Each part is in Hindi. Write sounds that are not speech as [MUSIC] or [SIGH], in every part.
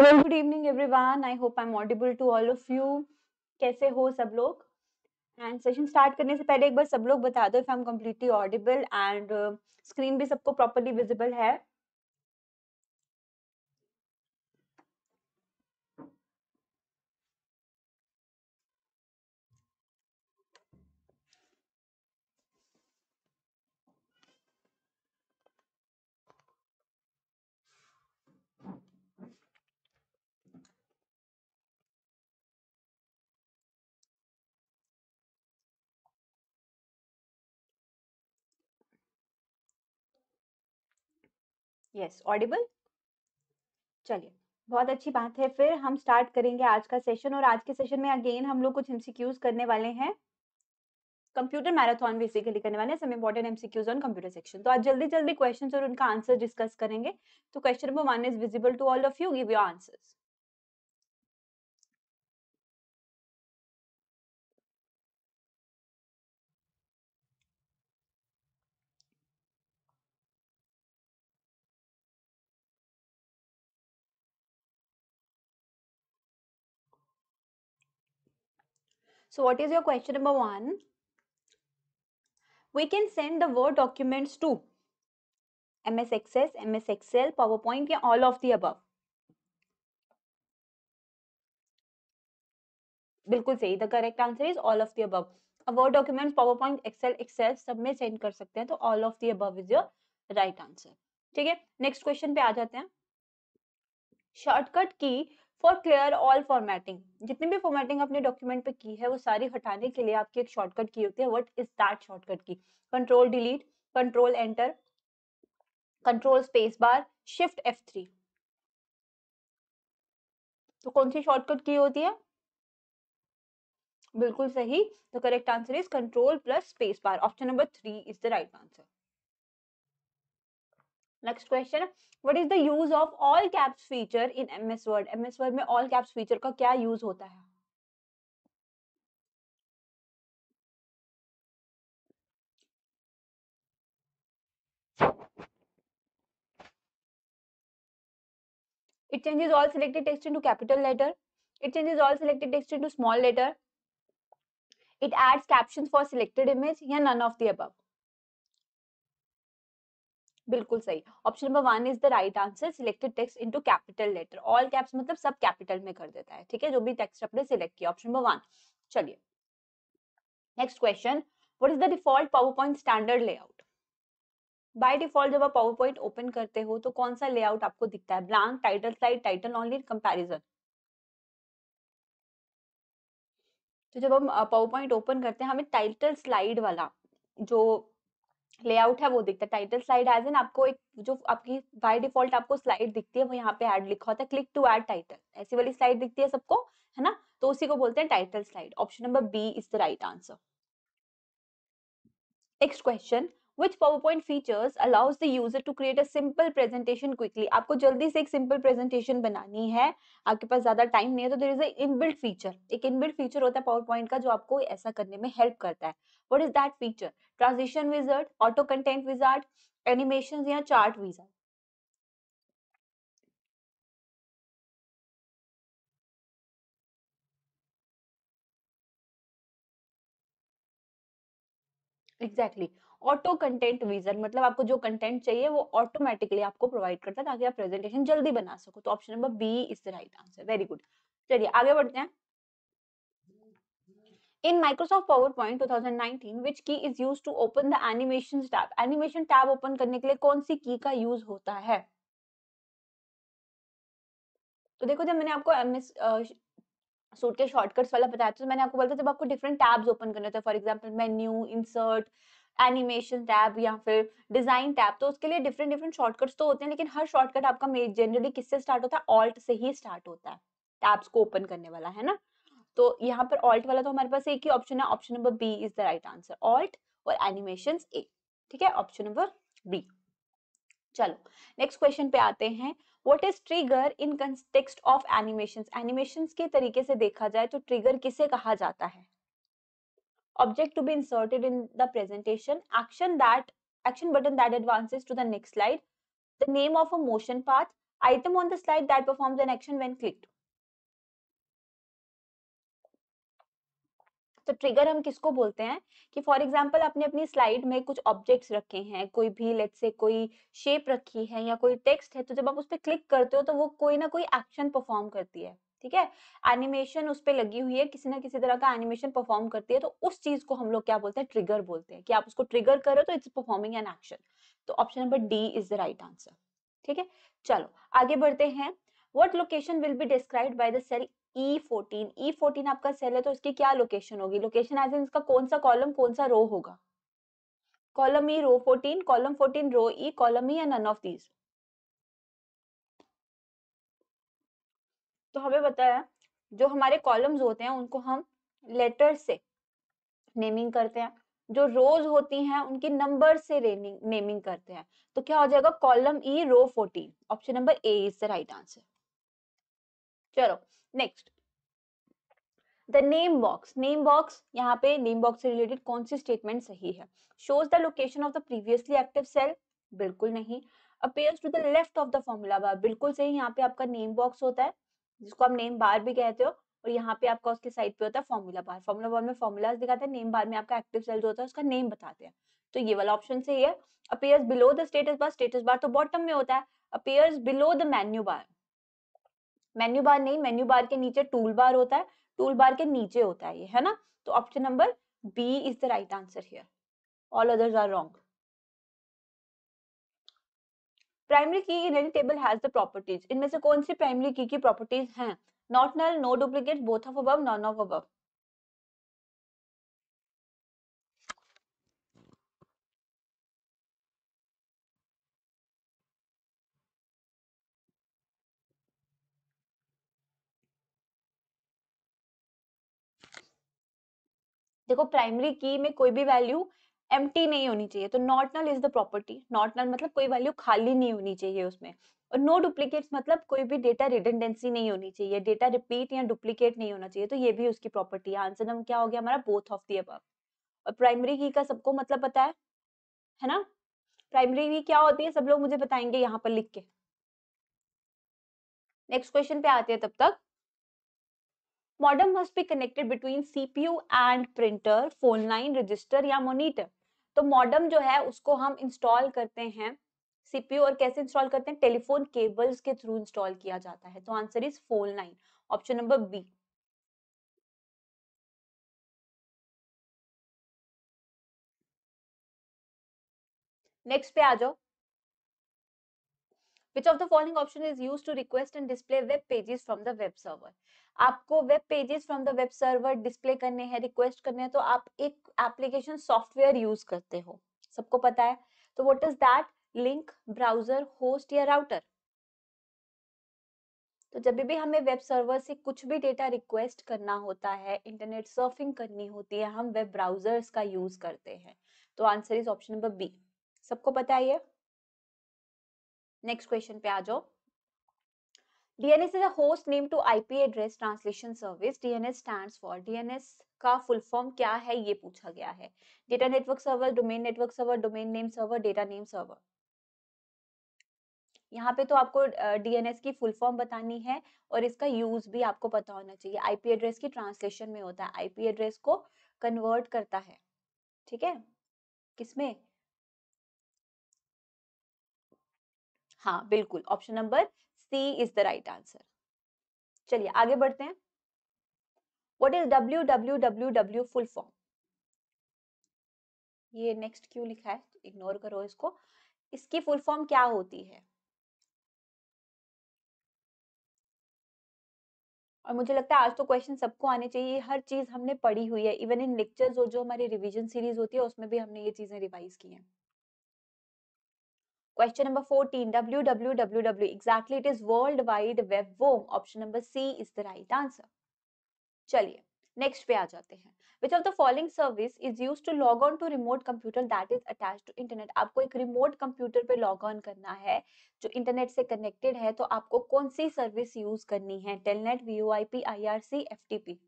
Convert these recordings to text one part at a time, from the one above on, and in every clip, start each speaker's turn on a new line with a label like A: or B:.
A: Well good evening everyone I
B: hope I am audible to all of you कैसे हो सब लोग एंड सेशन स्टार्ट करने से पहले एक बार सब लोग बता दो if I am completely audible and screen भी सबको प्रॉपरली विजिबल है
A: यस ऑडिबल चलिए बहुत अच्छी बात है फिर हम स्टार्ट
B: करेंगे आज का सेशन और आज के सेशन में अगेन हम लोग कुछ एमसीक्यूज करने वाले हैं कंप्यूटर मैराथन बेसिकली करने वाले हैं important MCQs on computer section तो आज जल्दी जल्दी क्वेश्चन और उनका आंसर
A: डिस्कस करेंगे तो question number one is visible to all of you give your answers So what is your question number 1
B: We can send the Word documents to MS Access, MS Excel, PowerPoint, yeah, all of the above. बिल्कुल सही the correct answer is all of the Word document PowerPoint Excel Excel सब में सेंड कर सकते हैं तो all of the is your right answer ठीक है नेक्स्ट क्वेश्चन पे आ जाते हैं shortcut key for clear all formatting जितनी भी फॉर्मेटिंग आपने डॉक्यूमेंट पे की है वो सारी हटाने के लिए आपकी एक शॉर्टकट की होती है what is that shortcut key control delete control enter control space bar shift F three तो कौन सी शॉर्टकट की होती है बिल्कुल सही the correct answer is control plus space bar option number three is the right answer next question what is the use of all caps feature in MS Word MS Word में ऑल कैप्स फीचर का
A: क्या यूज होता है It changes all selected text into capital letter.
B: It changes all selected text into small letter. It adds captions for selected image. या none of the above. बिल्कुल सही option number one is the right answer selected text into capital letter all caps मतलब सब कैपिटल में कर देता है ठीक है जो भी टेक्स्ट आपने सिलेक्ट किया ऑप्शन नंबर वन चलिए next question what is the default PowerPoint standard layout by default जब आप पावर पॉइंट ओपन करते हो तो कौन सा लेआउट आपको दिखता है blank title slide title only comparison तो जब हम पावर पॉइंट ओपन करते हैं हमें टाइटल स्लाइड वाला जो लेआउट है वो दिखता है टाइटल स्लाइड एज एन आपको एक जो आपकी बाय डिफॉल्ट आपको स्लाइड दिखती है वो यहाँ पे ऐड लिखा होता है क्लिक टू ऐड टाइटल ऐसी वाली स्लाइड दिखती है सबको है ना तो उसी को बोलते हैं title slide option number B is the right answer next question which PowerPoint features allows the user to create a simple presentation quickly आपको जल्दी से एक सिंपल प्रेजेंटेशन बनानी है आपके पास ज़्यादा टाइम नहीं है तो there is a inbuilt feature एक inbuilt फीचर होता है पावर पॉइंट का जो आपको ऐसा करने में हेल्प करता है what is
A: that feature transition wizard auto content wizard animations या chart wizard exactly auto content विजन मतलब आपको जो कंटेंट चाहिए वो ऑटोमेटिकली
B: आपको प्रोवाइड करता है ताकि आप प्रेजेंटेशन जल्दी बना सको तो option number B is the right answer very good चलिए आगे बढ़ते हैं in Microsoft PowerPoint 2019 which key is used to open the animations tab animation tab open करने के लिए कौन सी की का use होता है तो देखो जब मैंने आपको एमएस सूट के शॉर्टकट्स वाला बताया तो मैंने आपको बोला था जब आपको डिफरेंट टैब्स ओपन करने होते हैं for example menu insert animation tab या फिर डिजाइन टैब तो उसके लिए डिफरेंट डिफरेंट शॉर्टकट्स तो होते हैं लेकिन हर शॉर्टकट आपका जनरली किससे स्टार्ट होता है ऑल्ट से ही स्टार्ट होता है टैब्स को ओपन करने वाला है ना तो यहाँ पर ऑल्ट वाला तो हमारे पास एक ही ऑप्शन है option number B is the right answer alt और एनिमेशन ए ठीक है ऑप्शन नंबर बी चलो नेक्स्ट क्वेश्चन पे आते हैं what is trigger in context of animation animation के तरीके से देखा जाए तो ट्रिगर किसे कहा जाता है object to be inserted in the presentation action that action button that advances to the next slide the name of a motion path item on the slide that performs an action when clicked so तो ट्रिगर हम किसको बोलते हैं कि फॉर एग्जाम्पल आपने अपनी स्लाइड में कुछ ऑब्जेक्ट्स रखे हैं कोई भी लेट से कोई शेप रखी है या कोई टेक्स्ट है तो जब आप उस पर क्लिक करते हो तो वो कोई ना कोई एक्शन परफॉर्म करती है ठीक है एनिमेशन उस पर लगी हुई है किसी ना किसी तरह का एनिमेशन परफॉर्म करती है तो उस चीज को हम लोग क्या बोलते हैं ट्रिगर बोलते हैं कि आप उसको ट्रिगर करो तो इट्स परफॉर्मिंग एन एक्शन तो option number D is the right answer ठीक है चलो आगे बढ़ते हैं what location will be described by the cell E14 E14 आपका सेल है तो इसकी क्या लोकेशन होगी लोकेशन एज एन इसका कौन सा कॉलम कौन सा रो होगा column E row 14 column 14 row E column E and none of these
A: तो हमें बताया जो हमारे कॉलम्स होते हैं उनको हम लेटर से नेमिंग करते हैं
B: जो रोज होती हैं उनकी नंबर से नेमिंग करते हैं तो क्या हो जाएगा column E row 14 option number A is the right answer चलो next the name box name box यहाँ पे नेम बॉक्स से रिलेटेड कौन सी स्टेटमेंट सही है shows the location of the previously active cell बिल्कुल नहीं appear to the left of the formula bar बिल्कुल सही यहाँ पे आपका नेम बॉक्स होता है जिसको आप नेम बार भी कहते हो और यहाँ पे आपका उसके साइड पे होता है फॉर्मूला बार फॉर्मूला बार में फॉर्मूलाज दिखाते हैं नेम बार में आपका एक्टिव सेल जो होता है उसका नेम बताते हैं तो ये वाला ऑप्शन सही है appears below the status bar status bar तो बॉटम में होता है appears below the menu bar menu bar नहीं मेन्यू बार के नीचे टूल बार होता है टूल बार के नीचे होता है ये है ना तो option number B is the right answer here all others are wrong primary key in any table has the properties इनमें से कौन सी प्राइमरी की की प्रॉपर्टीज हैं not null no
A: duplicate both of above none of above देखो प्राइमरी की में कोई भी वैल्यू
B: एम नहीं होनी चाहिए तो not null is the property not null मतलब कोई वैल्यू खाली नहीं होनी चाहिए उसमें और नो डुप्लीकेट मतलब कोई भी डेटा रिडेंडेंसी नहीं होनी चाहिए डेटा रिपीट या डुप्लीकेट नहीं होना चाहिए तो ये भी उसकी प्रॉपर्टी है आंसर नंबर क्या हो गया हमारा बोथ ऑफ दी अब और प्राइमरी की का सबको मतलब पता है है ना प्राइमरी की क्या होती है सब लोग मुझे बताएंगे यहाँ पर लिख के नेक्स्ट क्वेश्चन पे आते हैं तब तक modem must be connected between CPU and printer phone line register या मोनिटर तो मॉडम जो है उसको हम इंस्टॉल करते हैं सीपीयू और कैसे इंस्टॉल
A: करते हैं टेलीफोन केबल्स के थ्रू इंस्टॉल किया जाता है तो answer is phone line option number B next पे आ जाओ
B: which of the following option is use to request and display web pages from the web server आपको web pages from the web server display करने हैं रिक्वेस्ट करने हैं तो आप एक एप्लीकेशन सॉफ्टवेयर यूज करते हो सबको पता है तो what is that link browser host या राउटर तो जब भी हमें वेब सर्वर से कुछ भी डेटा रिक्वेस्ट करना होता है इंटरनेट सर्फिंग करनी होती है हम वेब ब्राउजर्स का यूज करते हैं तो answer is option number B सबको पता है ये नेक्स्ट क्वेश्चन पे आ जाओ DNS is a host name to IP address translation service. DNS stands for DNS का फुल फॉर्म क्या है ये पूछा गया है data network server domain network server domain name server data name server यहाँ पे तो आपको डीएनएस की फुल फॉर्म बतानी है और इसका यूज भी आपको पता होना चाहिए आईपी एड्रेस की ट्रांसलेशन में होता है आईपी एड्रेस को कन्वर्ट करता है ठीक है
A: किसमें हाँ बिल्कुल option number C is the right answer चलिए आगे बढ़ते हैं
B: what is W W W W full form
A: ये नेक्स्ट क्यों लिखा है इग्नोर करो इसको इसकी फुल फॉर्म क्या होती है और मुझे लगता है आज तो क्वेश्चन सबको आने चाहिए हर चीज हमने पढ़ी हुई है इवन इन लेक्चर्स और जो हमारी रिवीजन सीरीज होती है
B: उसमें भी हमने ये चीजें रिवाइज की हैं Question number 14, WWW. Exactly, it is World Wide Web Worm. Option number C is the right answer. चलिए नेक्स्ट पे आ जाते हैं which of the following service is use to log on to remote computer that is attach to internet आपको एक रिमोट कंप्यूटर पे लॉग ऑन करना है जो इंटरनेट से कनेक्टेड है तो आपको कौन सी सर्विस यूज करनी है telnet V I P I R
A: C F T P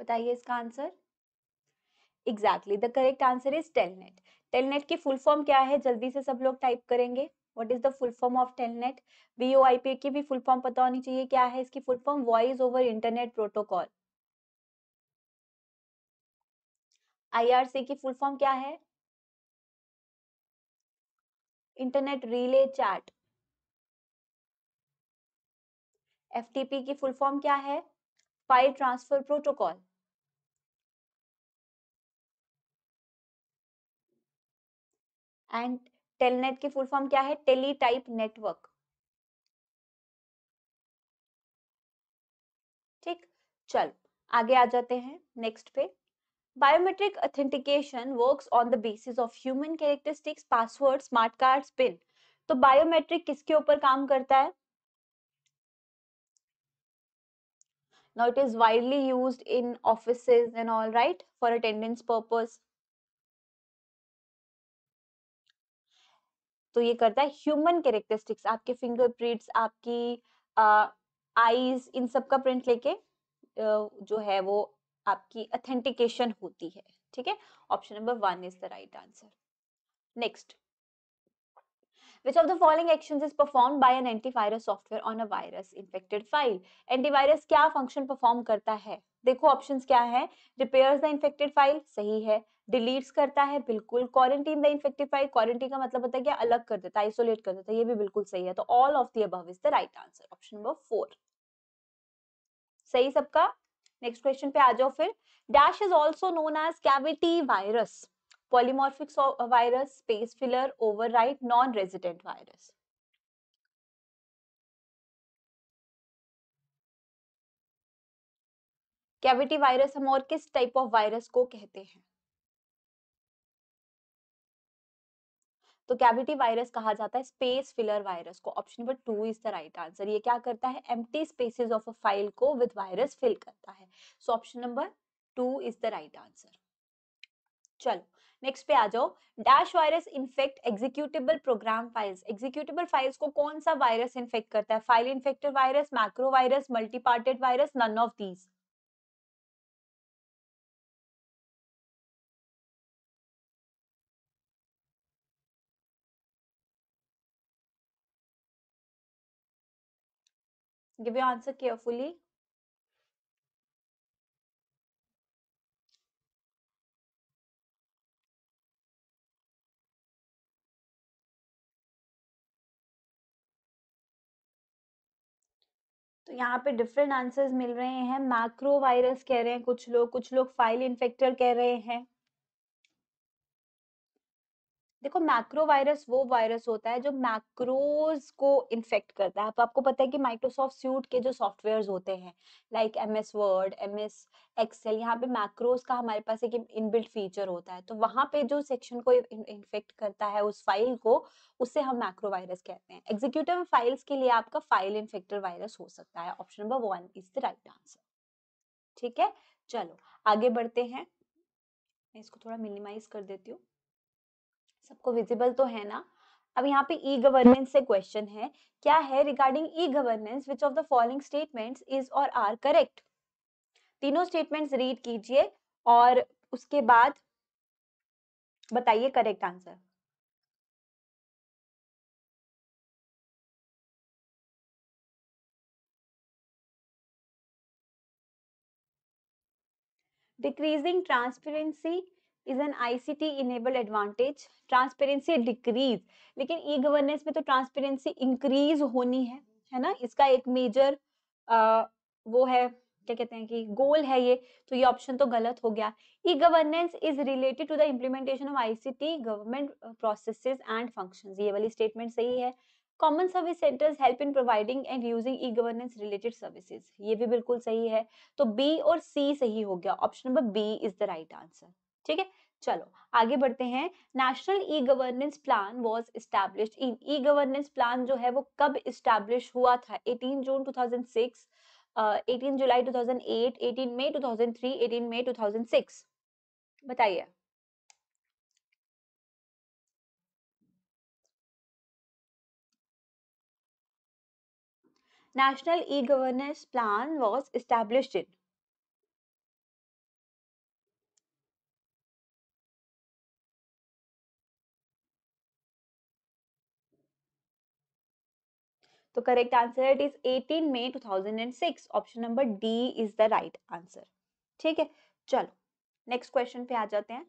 A: बताइए इसका answer exactly the correct answer is telnet telnet
B: की फुल फॉर्म क्या है जल्दी से सब लोग टाइप करेंगे what is the full form of telnet P की भी फुल फॉर्म पता होनी चाहिए क्या है इसकी full form voice over internet protocol
A: IRC की फुल फॉर्म क्या है इंटरनेट रिले चैट एफटीपी की फुल फॉर्म क्या है file transfer protocol and telnet की फुल फॉर्म क्या है टेली टाइप नेटवर्क ठीक चल आगे आ जाते
B: हैं नेक्स्ट पे biometric authentication works on the basis of human characteristics password smart card pin तो बायोमेट्रिक किसके ऊपर काम करता है
A: now it is widely used in office and all right for attendance purpose
B: तो ये करता है ह्यूमन कैरेक्टरिस्टिक्स आपके फिंगरप्रिंट्स आपकी आईज इन सब का प्रिंट लेके जो है वो आपकी अथेंटिकेशन होती है ठीक है option number one is the right answer next Which of the following actions is performed by an antivirus software on a virus infected file? Antivirus क्या function perform करता है देखो ऑप्शंस क्या है रिपेयर्स द इन्फेक्टेड फाइल सही है डिलीट्स करता है बिल्कुल quarantine the infected file quarantine का मतलब होता है कि अलग कर देता है आइसोलेट कर देता है ये भी बिल्कुल सही है तो all of the above is the right answer option number four सही सबका नेक्स्ट क्वेश्चन पे आ जाओ फिर dash is also known as cavity virus polymorphic virus
A: space filler override, non resident virus cavity virus हम और किस टाइप ऑफ वायरस को कहते हैं
B: तो कैविटी वायरस कहा जाता है स्पेस फिलर वायरस को option number two is the right answer ये क्या करता है empty spaces of a file को विद वायरस फिल करता है so option number two is the right answer चलो नेक्स्ट पे आ जाओ dash virus infect executable program files executable files को कौन सा वायरस इन्फेक्ट करता है
A: file infected virus macro virus multiparted virus none of these Give your answer carefully. तो यहाँ पे डिफरेंट आंसर्स मिल रहे हैं मैक्रो वायरस कह रहे हैं कुछ
B: लोग कुछ लोग फाइल इन्फेक्टर कह रहे हैं देखो मैक्रो वायरस वो वायरस होता है जो मैक्रोज को इन्फेक्ट करता है तो आपको पता है कि माइक्रोसॉफ्ट सूट के जो सॉफ्टवेयर होते हैं like M S Word M S Excel यहाँ पे मैक्रोज का हमारे पास एक इनबिल्ट फीचर होता है तो वहां पे जो सेक्शन को इन्फेक्ट करता है उस फाइल को उसे हम मैक्रो वायरस कहते हैं एग्जीक्यूटिव फाइल्स के लिए आपका फाइल इन्फेक्टेड वायरस हो सकता है option number one is the right answer ठीक है चलो आगे बढ़ते हैं मैं इसको थोड़ा मिनिमाइज कर देती हूँ सबको विजिबल तो है ना अब यहाँ पे ई गवर्नेंस से क्वेश्चन है क्या है regarding e governance which of the following statements is और आर करेक्ट तीनों स्टेटमेंट्स
A: रीड कीजिए और उसके बाद बताइए correct answer decreasing transparency is an ICT enable advantage
B: transparency decrease लेकिन ई गवर्नेंस में तो ट्रांसपेरेंसी इंक्रीज होनी है है ना इसका एक मेजर वो है क्या कहते हैं कि गोल है ये तो ये ऑप्शन तो गलत हो गया e governance is related to the implementation of ICT government process and function ये वाली स्टेटमेंट सही है common service centres help in providing and using e governance related services ये भी बिल्कुल सही है तो बी और सी सही हो गया option number B is the right answer ठीक है चलो आगे बढ़ते हैं national e governance plan was establish in e governance plan जो है वो कब इस्टेब्लिश हुआ था 18 जून 2006 uh, 18 जुलाई 2008 18 मई 2003
A: 18 मई 2006 बताइए national e governance plan was established in तो correct answer
B: it is 18 May 2006 option number D is the right answer ठीक है चलो नेक्स्ट क्वेश्चन पे आ जाते हैं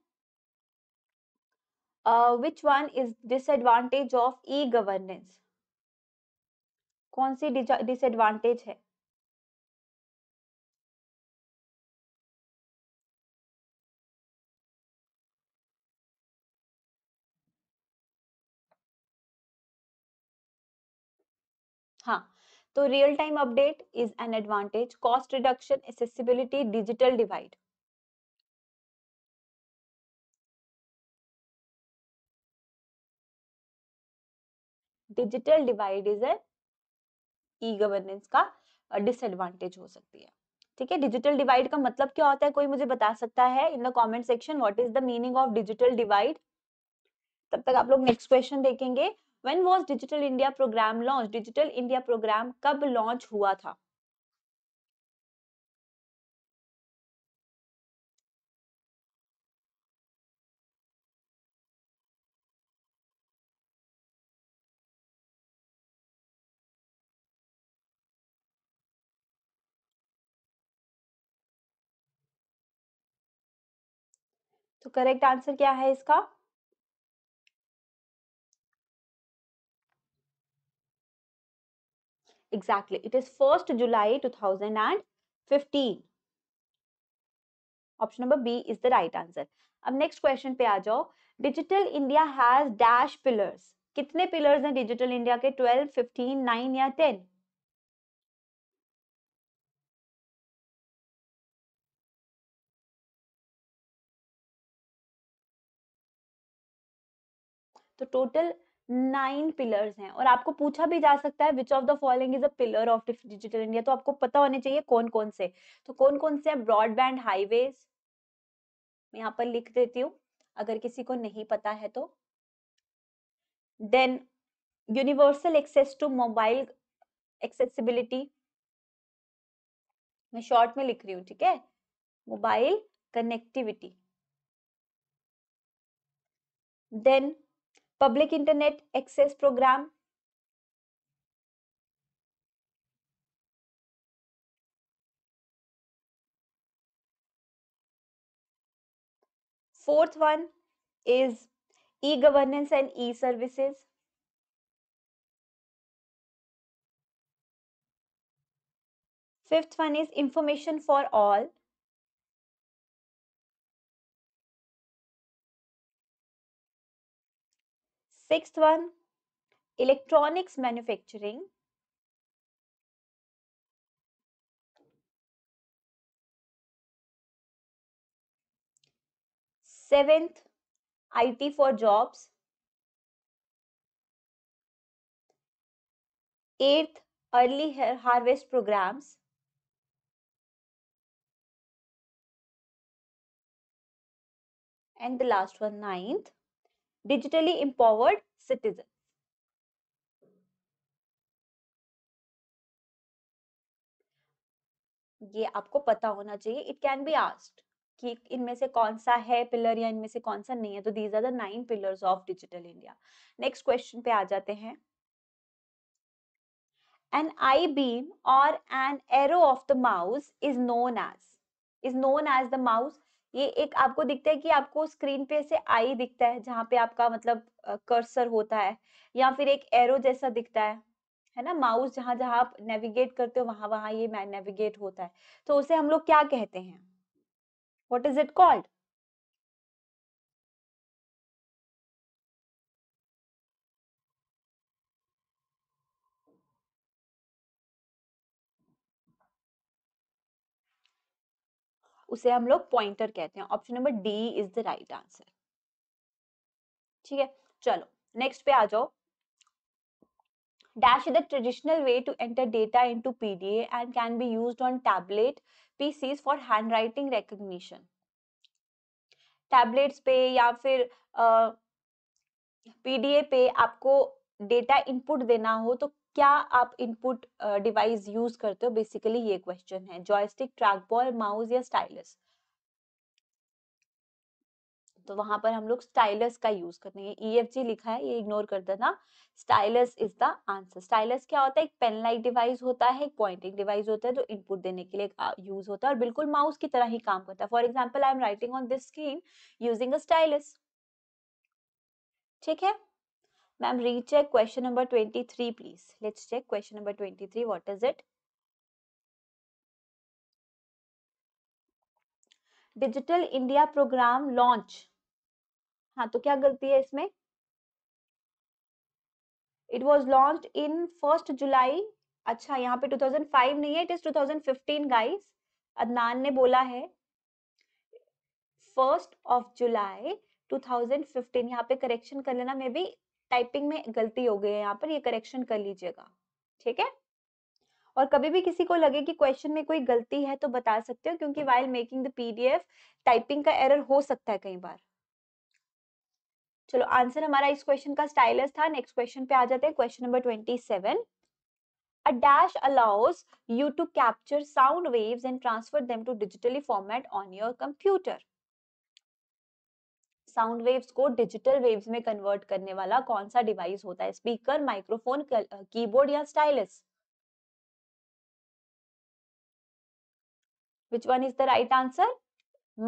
B: which
A: one is disadvantage of e governance कौन सी डिसएडवांटेज है हाँ तो real time update is an advantage cost reduction accessibility digital divide digital divide is a
B: e governance का डिसएडवांटेज हो सकती है ठीक है डिजिटल डिवाइड का मतलब क्या होता है कोई मुझे बता सकता है in the comment section what is the meaning of digital divide तब तक आप लोग नेक्स्ट क्वेश्चन देखेंगे when was digital India programme launch digital India programme
A: कब लॉन्च हुआ था तो करेक्ट आंसर क्या है इसका exactly it is 1st july 2015
B: option number B is the right answer अब नेक्स्ट क्वेश्चन पे आ जाओ digital India has
A: dash pillars कितने पिलर्स हैं डिजिटल इंडिया के 12, 15, 9 या 10? तो टोटल नाइन पिलर्स हैं और आपको पूछा भी जा सकता है which of the following is a
B: pillar of digital India तो आपको पता होने चाहिए कौन कौन से तो कौन कौन से हैं ब्रॉडबैंड हाईवेज मैं यहाँ पर लिख देती हूँ अगर किसी को नहीं पता है तो then universal access to mobile
A: accessibility मैं शॉर्ट में लिख रही हूँ ठीक है mobile connectivity then public internet access program fourth one is e-governance and e-services fifth one is information for all Sixth one, electronics manufacturing. Seventh, IT for jobs. Eighth, early harvest programs. And the last one, ninth, digitally empowered citizen ये आपको पता होना चाहिए इट कैन बी आस्ट
B: कि इनमें से कौन सा है पिलर या इनमें से कौन सा नहीं है तो these are the nine pillars of digital India next question पे आ जाते हैं एन आई बीम और an arrow of the mouse is known as is known as the mouse ये एक आपको दिखता है कि आपको स्क्रीन पे ऐसे आई दिखता है जहाँ पे आपका मतलब कर्सर होता है या फिर एक एरो जैसा दिखता है है ना माउस जहां जहां आप
A: नेविगेट करते हो वहां वहां ये नेविगेट होता है तो उसे हम लोग क्या कहते हैं वॉट इज इट कॉल्ड उसे हम
B: लोग पॉइंटर कहते हैं option number D is the right answer ठीक है चलो नेक्स्ट पे आ जाओ dash is the traditional way to enter data into P D and can be use on tablet P for hand writing recognition tablets पे या फिर पीडीए uh, पे आपको डेटा इनपुट देना हो तो क्या आप इनपुट डिवाइस यूज करते हो बेसिकली ये क्वेश्चन है जॉयस्टिक ट्रैक बॉल माउस या स्टाइलस तो वहां पर हम लोग स्टाइलस का यूज करते हैं जी e लिखा है ये इग्नोर कर देना stylus is the answer stylus क्या होता है एक पेन लाइक डिवाइस होता है एक पॉइंटिंग डिवाइस होता है जो इनपुट देने के लिए यूज होता है और बिल्कुल माउस की तरह ही काम करता है for example I am writing on this screen using a stylus ठीक है Ma'am, recheck question number 23, please. Let's check question number 23. What
A: is it? Digital India programme launch हाँ तो क्या गलती है इसमें
B: it was launch in first July अच्छा यहाँ पे 2005 नहीं है इट इज 2015 गाइस अदनान ने बोला है फर्स्ट ऑफ जुलाई 2015 यहाँ पे करेक्शन कर लेना मे बी टाइपिंग में गलती हो गई है यहाँ पर ये करेक्शन कर लीजिएगा ठीक है और कभी भी किसी को लगे कि क्वेश्चन में कोई गलती है तो बता सकते हो क्योंकि while making the PDF typing का एरर हो सकता है कई बार चलो आंसर हमारा इस क्वेश्चन का स्टाइलस था नेक्स्ट क्वेश्चन पे आ जाते हैं question number twenty seven A dash allows you to capture sound waves and transfer them to digitally format on your computer. Sound waves को डिजिटल वेव्स में कन्वर्ट
A: करने वाला कौन सा डिवाइस होता है स्पीकर माइक्रोफोन कीबोर्ड या stylus which one is the right answer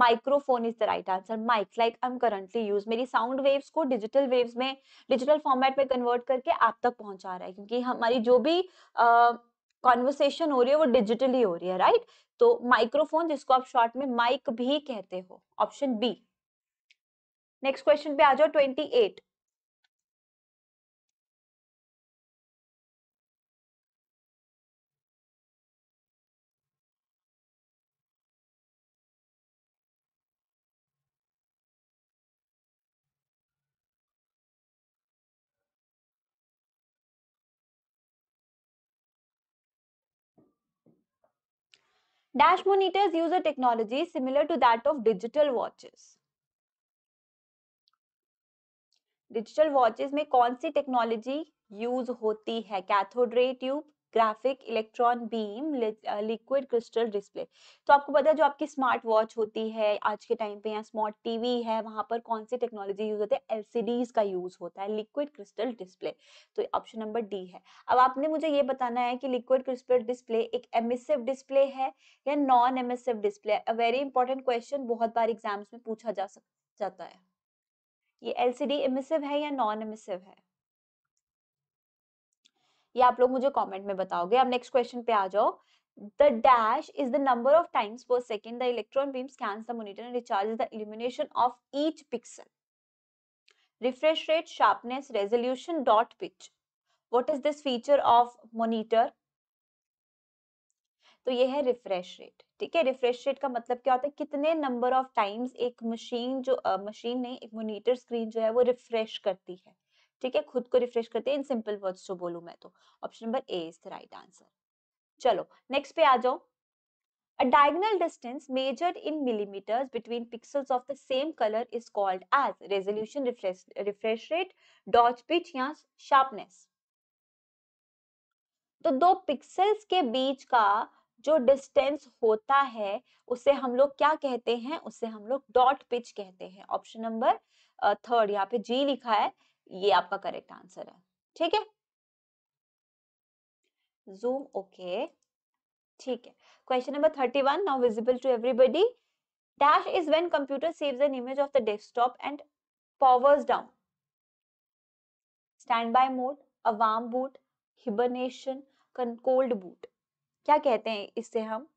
B: microphone is the right answer mic like I am currently use मेरी साउंड वेव्स को डिजिटल वेव्स में डिजिटल फॉर्मेट में कन्वर्ट करके आप तक पहुंचा रहा है क्योंकि हमारी जो भी कॉन्वर्सेशन uh, हो रही है वो डिजिटली हो रही है राइट right? तो माइक्रोफोन जिसको आप शॉर्ट में माइक भी
A: कहते हो ऑप्शन बी नेक्स्ट क्वेश्चन पे आ जाओ twenty eight Dash monitors use a technology similar to that of digital watches. Digital
B: watches में कौन सी टेक्नोलॉजी यूज होती है cathode ray tube graphic electron beam liquid crystal display तो आपको पता है जो आपकी स्मार्ट वॉच होती है आज के टाइम पे या स्मार्ट टीवी है वहां पर कौन सी टेक्नोलॉजी यूज होती है एलसीडीज का यूज होता है लिक्विड क्रिस्टल डिस्प्ले तो ऑप्शन नंबर डी है अब आपने मुझे ये बताना है कि लिक्विड क्रिस्टल डिस्प्ले एक एमिसिव डिस्प्ले है या non emissive display very important question बहुत बार एग्जाम्स में पूछा जा सक जाता है ये एलसीडी इमिसिव है या नॉन इमिसिव है ये आप लोग मुझे कमेंट में बताओगे अब नेक्स्ट क्वेश्चन पे आ जाओ the dash is the number of times per second the electron beam scan the monitor and recharge the illumination of each pixel refresh rate sharpness resolution dot pitch what is this feature of monitor तो ये है रिफ्रेश रेट ठीक है रिफ्रेश रेट का मतलब क्या होता है कितने नंबर ऑफ टाइम्स एक मशीन जो मशीन uh, नहीं एक मोनिटर स्क्रीन जो है वो रिफ्रेश करती है ठीक है खुद को रिफ्रेश करती है इन सिंपल वर्ड्स जो बोलू मैं तो option number A is the right answer चलो नेक्स्ट पे आ जाओ a diagonal distance measured in millimeters between pixels of the same colour is called as resolution refresh refresh rate, dodge pitch या शार्पनेस तो दो पिक्सल्स के बीच का जो डिस्टेंस होता है उसे हम लोग क्या कहते हैं उसे हम लोग डॉट पिच कहते हैं ऑप्शन नंबर थर्ड यहाँ पे जी लिखा है ये आपका करेक्ट आंसर है ठीक है जूम ओके ठीक है question number thirty one now visible to everybody dash computer when an image of the desktop and powers down stand by mode warm boot hibernation hibernation cold boot
A: क्या कहते हैं इससे हम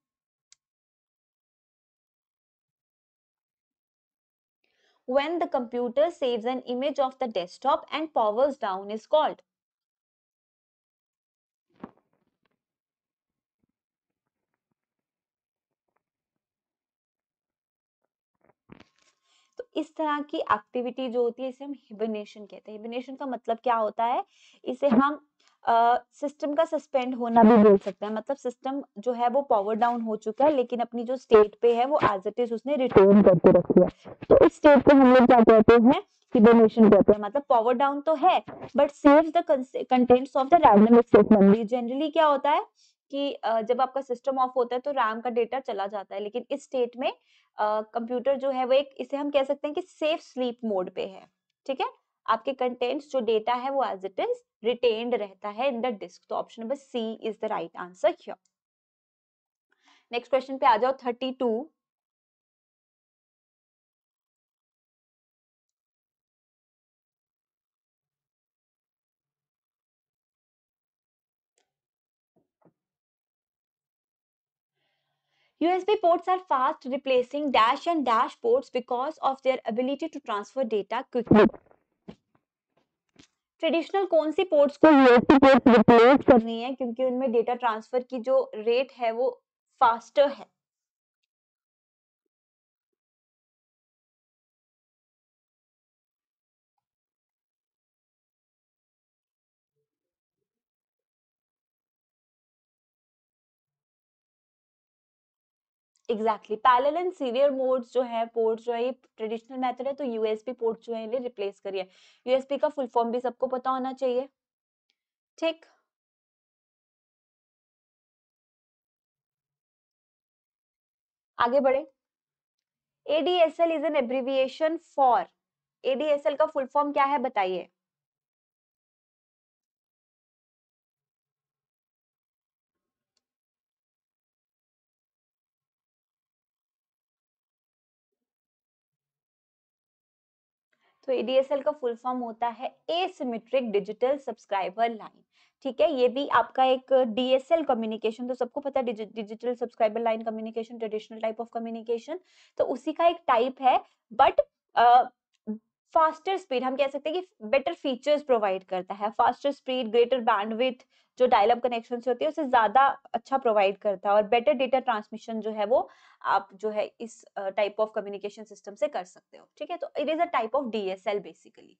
A: when the computer saves an image of the desktop and powers down is called.
B: तो इस तरह की एक्टिविटी जो होती है इसे हम हिबनेशन कहते हैं हिबनेशन का मतलब क्या होता है इसे हम सिस्टम का सस्पेंड होना भी बोल सकते हैं मतलब सिस्टम जो है वो पावर डाउन हो चुका है लेकिन अपनी जो स्टेट पे है वो एज इट इज उसने रिटर्न करके रखी है तो इस स्टेट को हम लोग क्या कहते हैं हिबरनेशन कहते हैं मतलब पावर डाउन तो है but save the contents of the generally क्या होता है कि जब आपका सिस्टम ऑफ होता है तो रैम का डेटा चला जाता है लेकिन इस स्टेट में कंप्यूटर जो है वो एक इसे हम कह सकते हैं कि सेफ स्लीप मोड पे है ठीक है आपके कंटेंट्स जो डेटा है वो एज इट इज रिटेन्ड रहता है इन द डिस्क तो option number C is the right
A: answer here next question पे आ जाओ thirty USB ports are fast replacing dash
B: and dash ports because of their ability to transfer data quickly. Traditional कौन सी पोर्ट्स
A: को यूएस पोर्ट्स रिप्लेस
B: करनी है क्योंकि उनमें डेटा ट्रांसफर
A: की जो रेट है वो फास्टर है exactly parallel and serial modes
B: जो है पोर्ट्स जो है ये ट्रेडिशनल मेथड है तो यूएसपी पोर्ट जो है रिप्लेस करिए यूएसपी का फुल
A: फॉर्म भी सबको पता होना चाहिए ठीक आगे बढ़े ADSL is an abbreviation for ADSL का फुल फॉर्म क्या है बताइए तो एडीएसएल का फुल फॉर्म होता है
B: एसिमेट्रिक डिजिटल सब्सक्राइबर लाइन ठीक है ये भी आपका एक डीएसएल कम्युनिकेशन तो सबको पता है digital subscriber line communication traditional type of communication तो उसी का एक टाइप है बट फास्टर स्पीड हम कह सकते हैं कि बेटर फीचर्स प्रोवाइड करता है फास्टर स्पीड ग्रेटर बैंडविथ जो डायलअप कनेक्शन होते होती है उसे ज्यादा अच्छा प्रोवाइड करता है और बेटर डेटा ट्रांसमिशन जो है वो आप जो है इस टाइप ऑफ कम्युनिकेशन सिस्टम से कर सकते हो ठीक है तो it is a type of DSL basically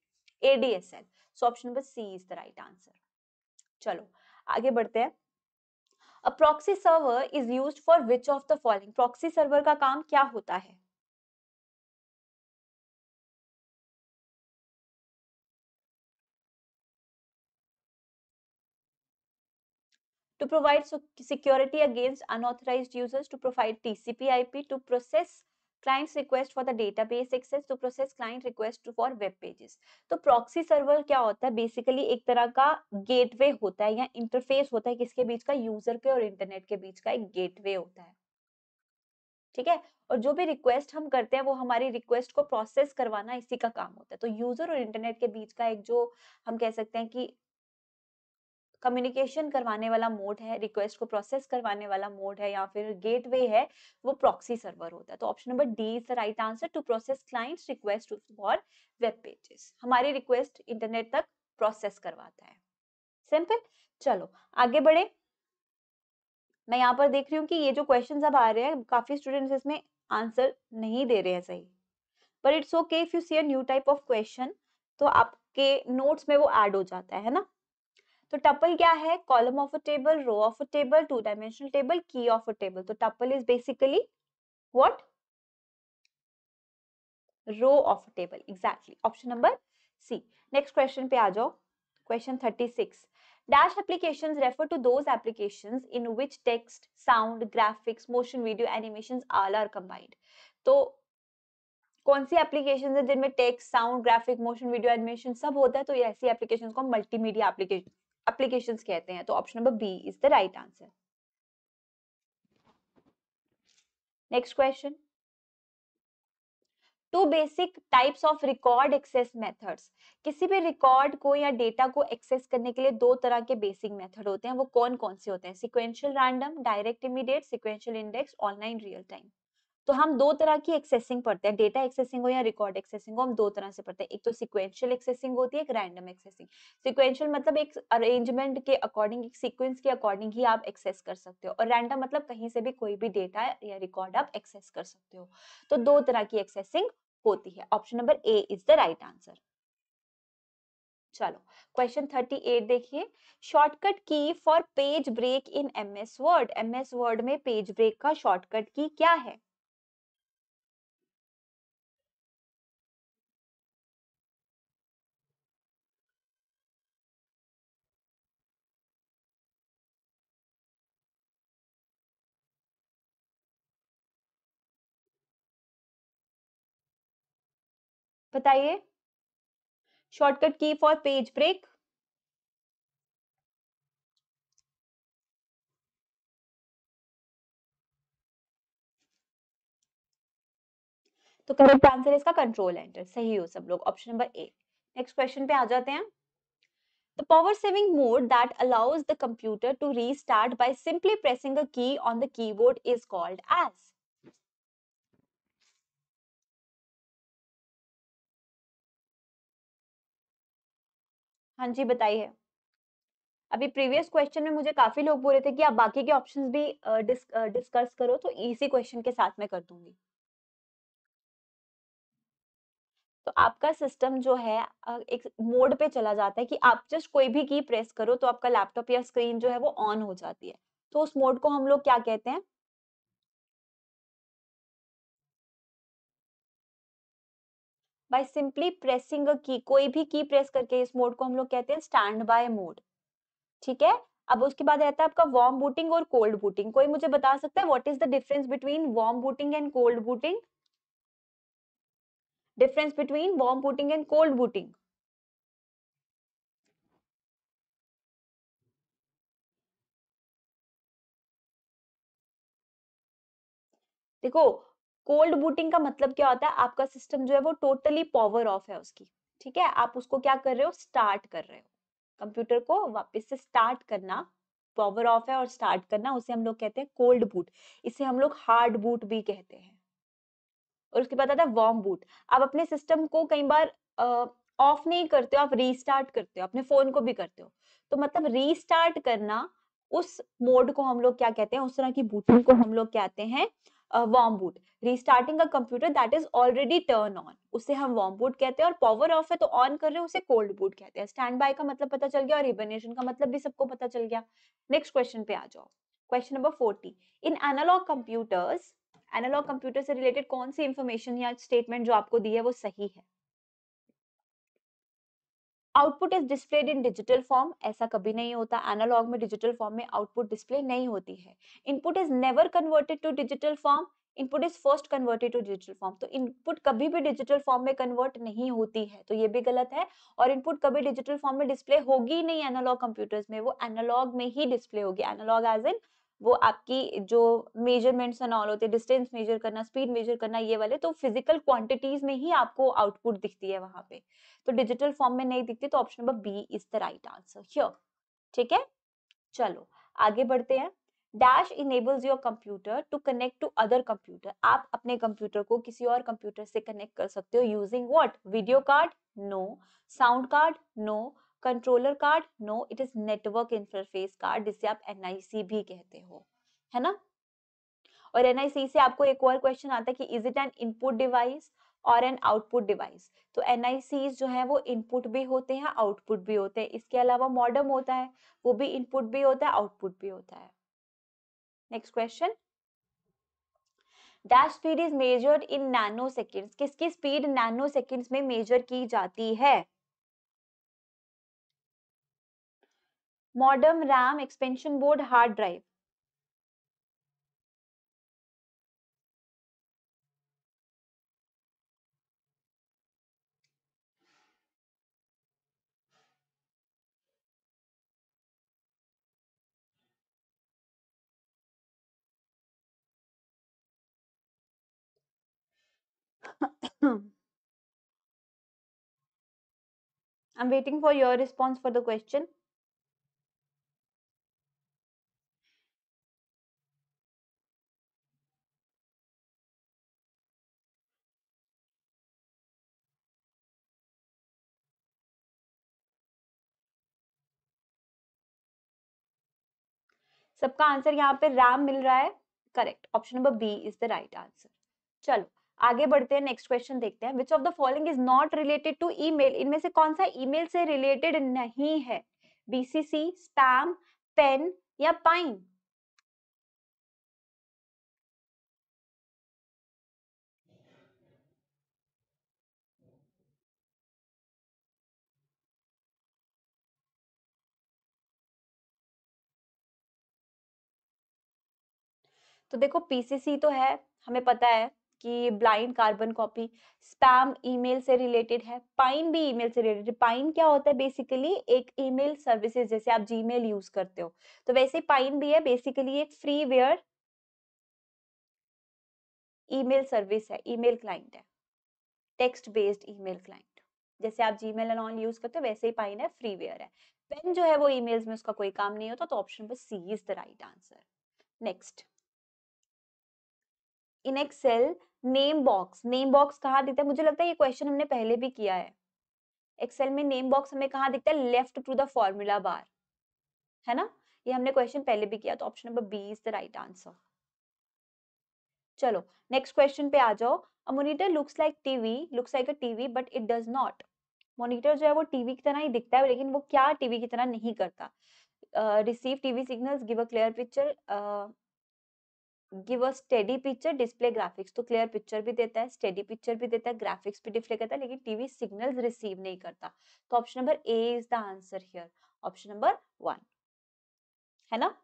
B: ADSL so option number C is the right answer चलो आगे बढ़ते हैं
A: a proxy server is use for which of the following proxy server का काम क्या होता है to provide
B: security against unauthorized users, to provide TCP IP, to process client's request for the database access, to process client request for web pages. तो proxy server क्या होता है basically एक तरह का gateway होता है या interface होता है किसके बीच का user के और internet के बीच का एक gateway होता है ठीक है और जो भी रिक्वेस्ट हम करते हैं वो हमारी रिक्वेस्ट को प्रोसेस करवाना इसी का काम होता है तो यूजर और इंटरनेट के बीच का एक जो हम कह सकते हैं कि कम्युनिकेशन करवाने वाला मोड है रिक्वेस्ट को प्रोसेस करवाने वाला मोड है या फिर गेटवे है वो प्रॉक्सी सर्वर होता है तो option number D is the right answer to process clients request for web pages हमारी रिक्वेस्ट इंटरनेट तक प्रोसेस करवाता है सिंपल चलो आगे बढ़े मैं यहाँ पर देख रही हूँ कि ये जो क्वेश्चन अब आ रहे हैं काफी स्टूडेंट्स इसमें आंसर नहीं दे रहे हैं सही but it's okay if you see a new type of question तो आपके नोट्स में वो एड हो जाता है ना तो टपल क्या है column of a table row of a table two dimensional table key of a table तो tuple is basically what row of a table exactly option number C next question पे आ जाओ question thirty six dash application refer to those in which text sound graphics motion video animation all are combined तो कौन सी एप्लीकेशन है जिनमें text sound graphic motion video animation सब होता है तो ऐसी एप्लीकेशन को मल्टीमीडिया एप्लीकेशन एप्लीकेशंस कहते हैं तो option number B is the right answer next question two basic types of record access methods किसी भी रिकॉर्ड को या डेटा को एक्सेस करने के लिए दो तरह के बेसिक मेथड होते हैं वो कौन कौन से होते हैं sequential random direct immediate sequential index online real time तो हम दो तरह की एक्सेसिंग पढ़ते हैं डेटा एक्सेसिंग हो या रिकॉर्ड एक्सेसिंग हो हम दो तरह से पढ़ते हैं एक तो सिक्वेंशियल एक्सेसिंग होती है एक रैंडम एक्सेसिंग सिक्वेंशियल मतलब एक अरेंजमेंट के अकॉर्डिंग एक सीक्वेंस के अकॉर्डिंग ही आप एक्सेस कर सकते हो और रैंडम मतलब कहीं से भी कोई भी डेटा या रिकॉर्ड आप एक्सेस कर सकते हो तो दो तरह की एक्सेसिंग होती है option number A is the right answer चलो क्वेश्चन 38 देखिए shortcut key for page break in MS
A: Word MS Word में पेज ब्रेक का शॉर्टकट की क्या है बताइए shortcut key for page break
B: तो करेक्ट आंसर इसका कंट्रोल एंटर सही हो सब लोग option number A next question पे आ जाते हैं The power saving mode that allows the computer to restart by simply
A: pressing a key on the keyboard is called as हाँ जी बताइए अभी प्रीवियस क्वेश्चन में मुझे काफी लोग बोल रहे थे कि आप बाकी के
B: ऑप्शंस भी डिस्कस करो तो इसी क्वेश्चन के साथ मैं कर दूंगी तो आपका सिस्टम जो है एक मोड पे चला जाता है कि आप जस्ट कोई भी की प्रेस करो तो आपका लैपटॉप या स्क्रीन जो है वो ऑन हो जाती है तो उस
A: मोड को हम लोग क्या कहते हैं बाय सिंपली प्रेसिंग अ की कोई भी की प्रेस करके इस मोड
B: को हम लोग कहते हैं स्टैंड बाय मोड ठीक है अब उसके बाद रहता है आपका वार्म बूटिंग और कोल्ड बूटिंग कोई मुझे बता सकता है what is the difference between warm booting and cold booting
A: difference between warm booting and cold booting देखो कोल्ड बूटिंग का मतलब
B: क्या होता है आपका सिस्टम जो है वो टोटली पावर ऑफ है उसकी ठीक है आप उसको क्या कर रहे हो स्टार्ट कर रहे हो कंप्यूटर को वापस से स्टार्ट करना पावर ऑफ है और स्टार्ट करना उसे हम लोग कहते हैं कोल्ड बूट इसे हम लोग हार्ड बूट भी कहते हैं और उसके बाद आता है वार्म बूट आप अपने सिस्टम को कई बार ऑफ नहीं करते हो आप रीस्टार्ट करते हो अपने फोन को भी करते हो तो मतलब रीस्टार्ट करना उस मोड को हम लोग क्या कहते हैं उस तरह की बूटिंग को हम लोग कहते हैं warm boot restarting a computer that is already turn on उसे हम वार्म बूट कहते हैं और पावर ऑफ है तो ऑन कर रहे हैं उसे कोल्ड बूट कहते हैं स्टैंड बाय का मतलब पता चल गया और रिबनेशन का मतलब भी सबको पता चल गया नेक्स्ट क्वेश्चन पे आ जाओ question number forty in analog computers analog computer से रिलेटेड कौन सी इंफॉर्मेशन या स्टेटमेंट जो आपको दी है वो सही है output is displayed in digital form ऐसा कभी नहीं होता एनालॉग में डिजिटल फॉर्म में आउटपुट डिस्प्ले नहीं होती है input is never converted to digital form input is first converted to digital form तो इनपुट कभी भी डिजिटल फॉर्म में कन्वर्ट नहीं होती है तो ये भी गलत है और इनपुट कभी डिजिटल फॉर्म में डिस्प्ले होगी नहीं एनालॉग कंप्यूटर्स में वो एनालॉग में ही डिस्प्ले होगी एनालॉग एज इन वो आपकी जो मेजरमेंट्स एंड ऑल होते हैं डिस्टेंस मेजर करना स्पीड मेजर करना ये वाले तो फिजिकल क्वांटिटीज में ही आपको आउटपुट दिखती है वहां पे तो डिजिटल फॉर्म में नहीं दिखती तो option number B is the right answer here ठीक है चलो आगे बढ़ते हैं dash enables your computer to connect to other computer आप अपने कंप्यूटर को किसी और कंप्यूटर से कनेक्ट कर सकते हो using what video card no sound card no controller card no it is network interface card जिसे आप एनआईसी भी कहते हो है ना और एनआईसी से आपको एक और क्वेश्चन आता है कि is it an input device और एन आउटपुट डिवाइस तो एनआईसी जो है वो इनपुट भी होते हैं आउटपुट भी होते हैं इसके अलावा मॉडर्म होता है वो भी इनपुट भी होता है आउटपुट भी होता है next question dash speed is measured in nano seconds किसकी स्पीड नैनो सेकेंड्स में मेजर की जाती है
A: modem, RAM, expansion board, hard drive. [COUGHS] I'm waiting for your response for the question. सबका आंसर यहाँ
B: पे रैम मिल रहा है correct option number B is the right answer चलो आगे बढ़ते हैं नेक्स्ट क्वेश्चन देखते हैं which of the following is not related to email इनमें से कौन सा ईमेल से रिलेटेड
A: नहीं है बीसीसी स्पैम पेन या पाइन तो देखो पीसीसी तो है हमें पता है कि blind carbon
B: copy spam email से रिलेटेड है पाइन भी ईमेल से रिलेटेड है पाइन क्या होता है बेसिकली एक ईमेल सर्विसेज जैसे आप जीमेल यूज करते हो तो वैसे पाइन भी है बेसिकली एक फ्री वेयर ईमेल सर्विस है ईमेल क्लाइंट है टेक्स्ट बेस्ड ईमेल क्लाइंट जैसे आप जीमेल मेल ऑन यूज करते हो वैसे ही पाइन है फ्री वेयर है पेन जो है वो ईमेल्स में उसका कोई काम नहीं होता तो ऑप्शन पर C is the right answer next in Excel name box name box कहा दिखता है मुझे लगता है ये क्वेश्चन हमने पहले भी किया है एक्सेल में नेम बॉक्स हमें कहा दिखता है left to the formula bar है ना ये हमने क्वेश्चन पहले भी किया तो option number B is the right answer चलो नेक्स्ट क्वेश्चन पे आ जाओ a monitor looks like TV looks like a TV but it does not monitor जो है वो टीवी की तरह ही दिखता है लेकिन वो क्या टीवी की तरह नहीं करता receive TV signals give a clear picture give a steady picture display graphics तो क्लियर पिक्चर भी देता है स्टेडी पिक्चर भी देता है ग्राफिक्स भी डिस्प्ले करता है लेकिन टीवी सिग्नल रिसीव नहीं करता तो option number A is the answer here option number one है ना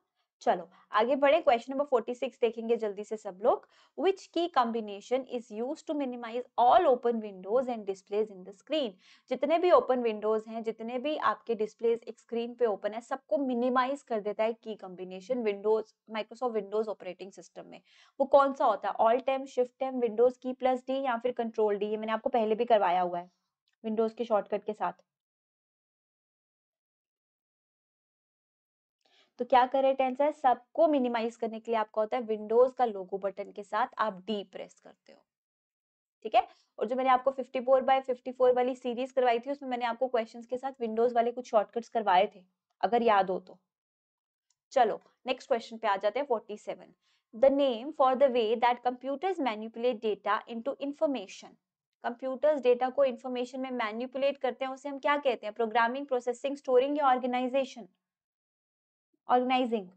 B: चलो आगे बढ़े क्वेश्चन नंबर 46 देखेंगे जल्दी से सब लोग which key combination is use to minimize all open windows and displays in the screen जितने भी ओपन विंडोज हैं जितने भी आपके डिस्प्लेज एक स्क्रीन पे ओपन है सबको मिनिमाइज कर देता है key combination Windows Microsoft Windows operating system में वो कौन सा होता है all time shift time Windows key plus D या फिर
A: कंट्रोल डी ये मैंने आपको पहले भी करवाया हुआ है विंडोज के शॉर्टकट के साथ तो क्या करें टेंस है सबको मिनिमाइज
B: करने के लिए आपका होता है विंडोज का लोगो बटन के साथ आप डी प्रेस करते हो ठीक है और जो मैंने आपको 54 फोर बाय फिफ्टी वाली सीरीज करवाई थी उसमें मैंने आपको क्वेश्चंस के साथ विंडोज वाले कुछ शॉर्टकट्स करवाए थे अगर याद हो तो चलो नेक्स्ट क्वेश्चन पे आ जाते हैं 47 the name for the way that computers manipulate data into information computers data को इंफॉर्मेशन में मैन्युपुलेट करते हैं उसे हम क्या कहते हैं प्रोग्रामिंग
A: प्रोसेसिंग स्टोरिंग या ऑर्गेनाइजेशन ऑर्गेनाइजिंग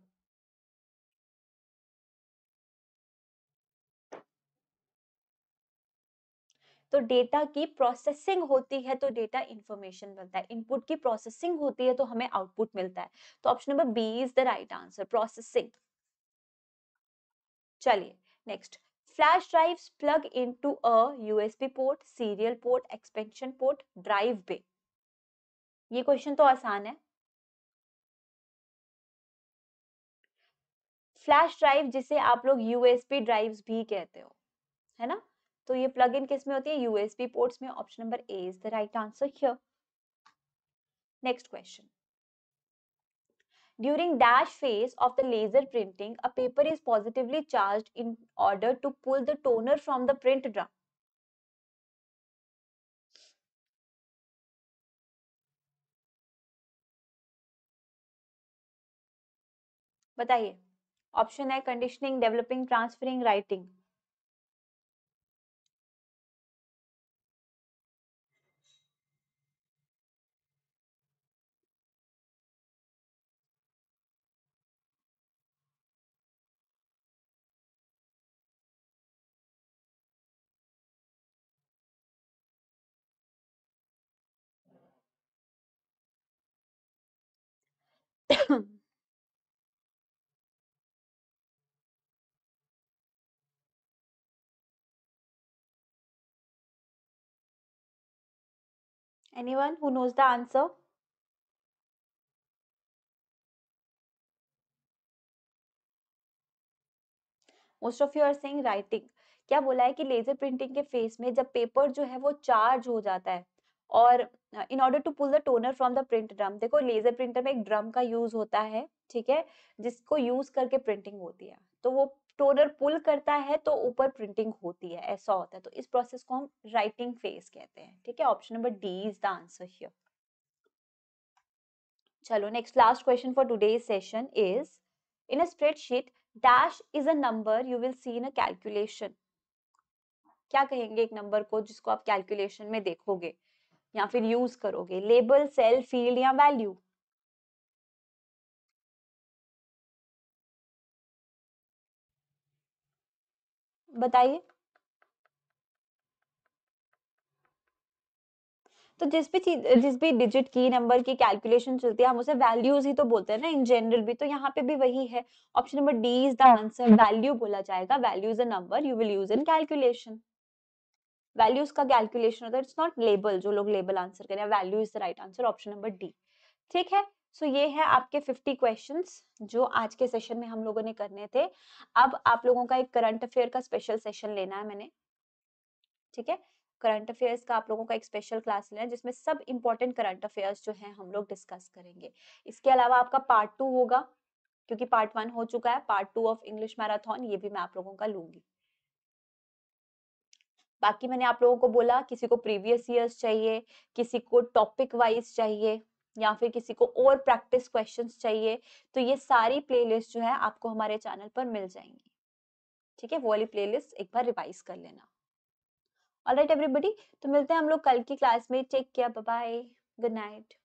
A: तो डेटा की प्रोसेसिंग होती है तो डेटा इंफॉर्मेशन मिलता है इनपुट की
B: प्रोसेसिंग होती है तो हमें आउटपुट मिलता है तो option number B is the right answer processing चलिए next flash drives plug into a
A: USB port serial port expansion port drive bay ये क्वेश्चन तो आसान है
B: फ्लैश ड्राइव जिसे आप लोग यूएसपी ड्राइव्स भी कहते हो है ना तो ये प्लग इन किस में होती है यूएसपी पोर्ट्स में option number A is the right answer next question during dash phase of the laser printing a
A: paper is positively charge in order to pull the toner from the print drum बताइए option a conditioning developing transferring writing Anyone who knows the answer?
B: Most of you are saying writing क्या बोला है कि लेजर प्रिंटिंग के फेस में जब पेपर जो है वो चार्ज हो जाता है और in order to pull the toner from the print drum देखो लेजर प्रिंटर में एक ड्रम का यूज होता है ठीक है जिसको यूज करके प्रिंटिंग होती है तो वो टोनर पुल करता है तो ऊपर प्रिंटिंग होती है ऐसा होता है तो इस प्रोसेस को हम राइटिंग फेज कहते हैं ठीक है option number D is the answer here चलो next last question for today session is in a spreadsheet dash is a number you will see in a calculation क्या कहेंगे एक नंबर
A: को जिसको आप कैलकुलेशन में देखोगे या फिर यूज करोगे लेबल सेल फील्ड या वैल्यू बताइए
B: तो जिस भी चीज जिस भी डिजिट की नंबर की कैलकुलेशन चलती है हम उसे वैल्यूज ही तो बोलते हैं ना इन जनरल भी तो यहाँ पे भी वही है option number D is the answer value बोला जाएगा value is a number you will use in calculation values का कैलकुलेशन होता है इट्स नॉट लेबल जो लोग लेबल आंसर करें value is the right answer option number D ठीक है सो ये है आपके 50 क्वेश्चंस जो आज के सेशन में हम लोगों ने करने थे अब आप लोगों का एक करंट अफेयर का स्पेशल सेशन लेना है मैंने ठीक है करंट अफेयर्स का आप लोगों का एक स्पेशल क्लास लेना है जिसमें सब इम्पोर्टेंट करंट अफेयर्स जो हैं हम लोग डिस्कस करेंगे इसके अलावा आपका पार्ट टू होगा क्योंकि पार्ट वन हो चुका है part two of English marathon ये भी मैं आप लोगों का लूंगी बाकी मैंने आप लोगों को बोला किसी को प्रीवियस ईयर्स चाहिए किसी को टॉपिक वाइज चाहिए या फिर किसी को और प्रैक्टिस क्वेश्चंस चाहिए तो ये सारी प्लेलिस्ट जो है आपको हमारे चैनल पर मिल जाएंगी ठीक है वो वाली प्लेलिस्ट एक बार रिवाइज कर लेना
A: राइट एवरीबडी तो मिलते हैं हम लोग कल की क्लास में take care bye good night